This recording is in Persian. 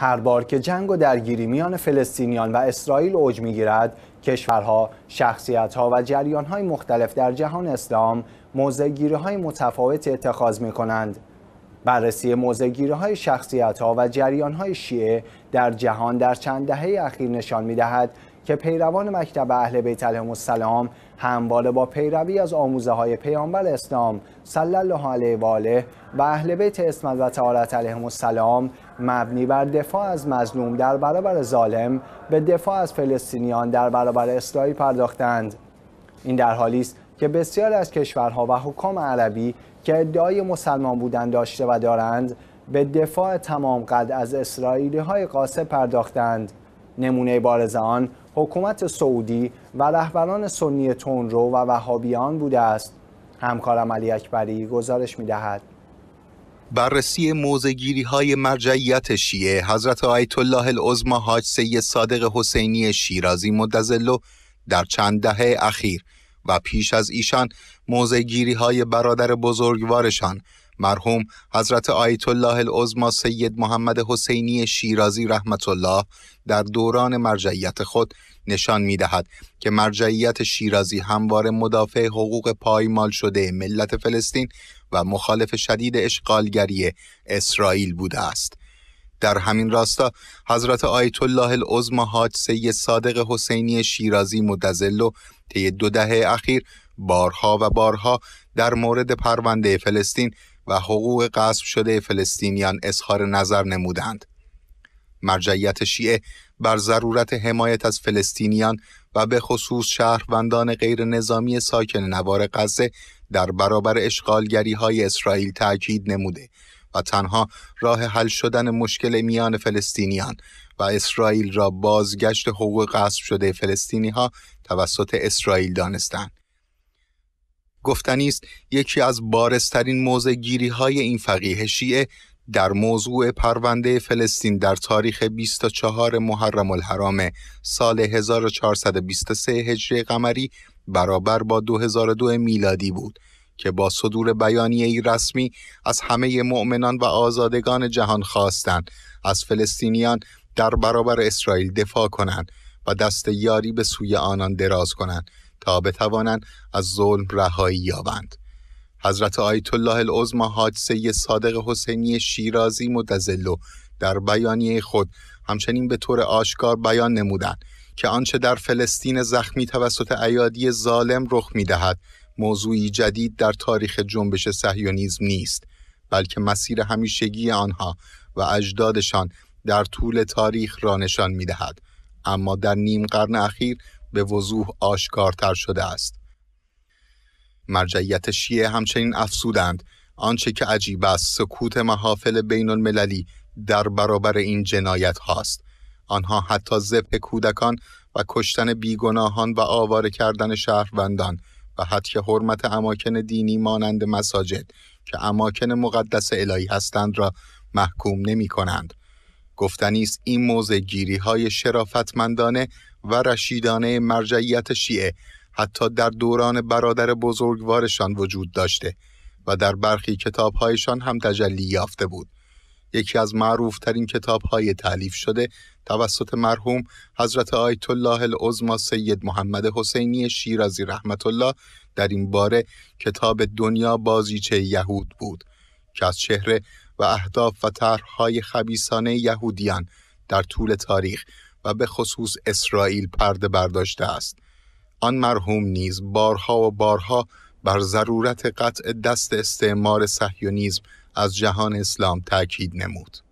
هر بار که جنگ و درگیری میان فلسطینیان و اسرائیل اوج میگیرد کشورها، شخصیتها و جریانهای مختلف در جهان اسلام موضعگیریهای متفاوتی متفاوت اتخاذ می بررسی موضعگیریهای های و جریانهای شیعه در جهان در چند دهه اخیر نشان می که پیروان مکتب اهل بیت علیهم السلام همواره با پیروی از آموزه های پیامبر اسلام صلی الله علیه و آله و اهل بیت اسمت و تعالت علیهم السلام مبنی بر دفاع از مظلوم در برابر ظالم به دفاع از فلسطینیان در برابر اسرائیل پرداختند این در حالی است که بسیاری از کشورها و حکام عربی که ادعای مسلمان بودن داشته و دارند به دفاع تمام قد از اسرائیلی های قاسب پرداختند نمونه بارز آن حکومت سعودی و رهبران سنی تونرو و وهابیان بوده است همکارم علی اکبری گزارش می دهد. بررسی موزگیری های مرجعیت شیعه حضرت آیت الله العظما حاج سید صادق حسینی شیرازی مدزلو در چند دهه اخیر و پیش از ایشان موزگیری های برادر بزرگوارشان مرحوم حضرت آیت الله العظما سید محمد حسینی شیرازی رحمت الله در دوران مرجعیت خود نشان می دهد که مرجعیت شیرازی همواره مدافع حقوق پایمال شده ملت فلسطین و مخالف شدید اشغالگری اسرائیل بوده است. در همین راستا حضرت آیت الله العظما حاج سید صادق حسینی شیرازی مدزلو طی دو دهه اخیر بارها و بارها در مورد پرونده فلسطین و حقوق قصب شده فلسطینیان اظهار نظر نمودند. مرجعیت شیعه بر ضرورت حمایت از فلسطینیان و به خصوص شهروندان غیر نظامی ساکن نوار غزه در برابر اشغالگری های اسرائیل تاکید نموده و تنها راه حل شدن مشکل میان فلسطینیان و اسرائیل را بازگشت حقوق قصب شده فلسطینی ها توسط اسرائیل دانستند. گفتنی است یکی از بارزترین موزگیری های این فقیه شیعه در موضوع پرونده فلسطین در تاریخ 24 محرم الحرام سال 1423 هجری قمری برابر با 2002 میلادی بود که با صدور بیانیه ای رسمی از همه مؤمنان و آزادگان جهان خواستند از فلسطینیان در برابر اسرائیل دفاع کنند و دست یاری به سوی آنان دراز کنند تا بتوانند از ظلم رهایی یابند حضرت آیت الله حاج سید صادق حسینی شیرازی متزلو در بیانیه خود همچنین به طور آشکار بیان نمودند که آنچه در فلسطین زخمی توسط ایادی ظالم رخ میدهد موضوعی جدید در تاریخ جنبش صهیونیزم نیست بلکه مسیر همیشگی آنها و اجدادشان در طول تاریخ را نشان میدهد اما در نیم قرن اخیر به وضوح آشکارتر شده است. مرجعیت شیعه همچنین افسودند آنچه که عجیب است سکوت محافل بین المللی در برابر این جنایت هاست. آنها حتی ذبح کودکان و کشتن بیگناهان و آواره کردن شهروندان و حتی حرمت اماکن دینی مانند مساجد که اماکن مقدس الهی هستند را محکوم نمی کنند. گفتنی این موزه گیری های شرافتمندانه و رشیدانه مرجعیت شیعه حتی در دوران برادر بزرگوارشان وجود داشته و در برخی کتابهایشان هم تجلی یافته بود. یکی از معروفترین کتابهای تعلیف شده توسط مرحوم حضرت آیت الله العظما سید محمد حسینی شیرازی رحمت الله در این باره کتاب دنیا بازیچه یهود بود که از چهره و اهداف و طرحهای خبیسانه یهودیان در طول تاریخ به خصوص اسرائیل پرده برداشته است آن مرحوم نیز بارها و بارها بر ضرورت قطع دست استعمار سهیونیزم از جهان اسلام تاکید نمود